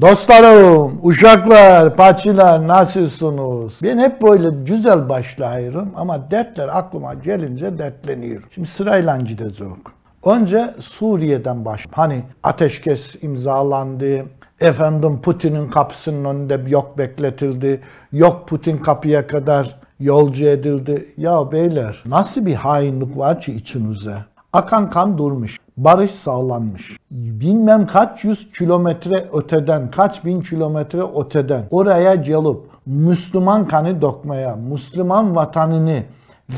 Dostlarım, uşaklar, paçiler nasılsınız? Ben hep böyle güzel başlayırım ama dertler aklıma gelince dertleniyorum. Şimdi sırayla gideceğiz. Önce Suriye'den baş. Hani ateşkes imzalandı, efendim Putin'in kapısının önünde yok bekletildi, yok Putin kapıya kadar yolcu edildi. Ya beyler nasıl bir hainlik var ki içinize? Akan kan durmuş. Barış sağlanmış. Bilmem kaç yüz kilometre öteden, kaç bin kilometre öteden oraya gelip Müslüman kanı dokmaya, Müslüman vatanını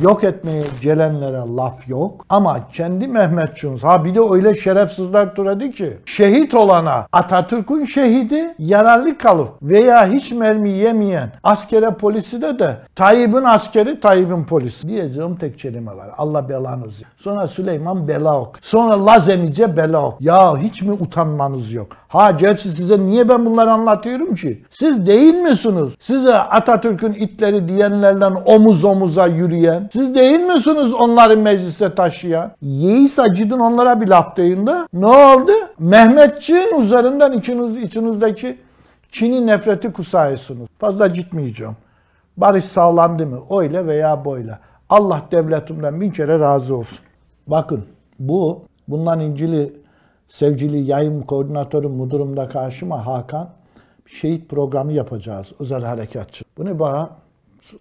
Yok etmeye gelenlere laf yok. Ama kendi Mehmetçiğimiz ha bir de öyle şerefsizler türedi ki şehit olana Atatürk'ün şehidi yaralı kalıp veya hiç mermi yemeyen askere polisi de de Tayyip'in askeri Tayyip'in polisi diyeceğim tek kelime var. Allah belanızı. Sonra Süleyman bela ok Sonra Lazemice ok Ya hiç mi utanmanız yok? Ha gerçi size niye ben bunları anlatıyorum ki? Siz değil misiniz? Size Atatürk'ün itleri diyenlerden omuz omuza yürüyen eden? Siz değil misiniz onları meclise taşıyan? Yeis acıdın onlara bir laf deyin de. Ne oldu? Mehmetçiğin üzerinden içiniz, içinizdeki Çin'i nefreti kusayısınız. Fazla gitmeyeceğim. Barış sağlandı mı? Öyle veya böyle. Allah devletimden bin kere razı olsun. Bakın bu bundan İncili sevgili yayın koordinatörü müdürümde karşıma Hakan şehit programı yapacağız özel harekatçı. Bunu bana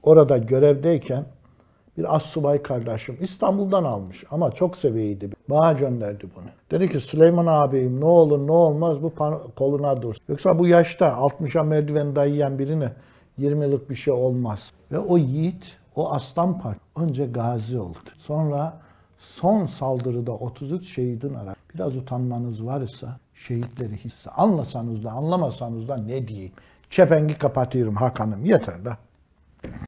orada görevdeyken bir assubay kardeşim İstanbul'dan almış ama çok seviyeydi. Bana gönderdi bunu. Dedi ki Süleyman abim ne olur ne olmaz bu koluna dur. Yoksa bu yaşta 60'a merdiven dayayan birine 20 yıllık bir şey olmaz. Ve o yiğit, o aslan parça önce gazi oldu. Sonra son saldırıda 33 şehidin ara. Biraz utanmanız varsa şehitleri hisse anlasanız da anlamasanız da ne diyeyim. Çepengi kapatıyorum Hakan'ım yeter de.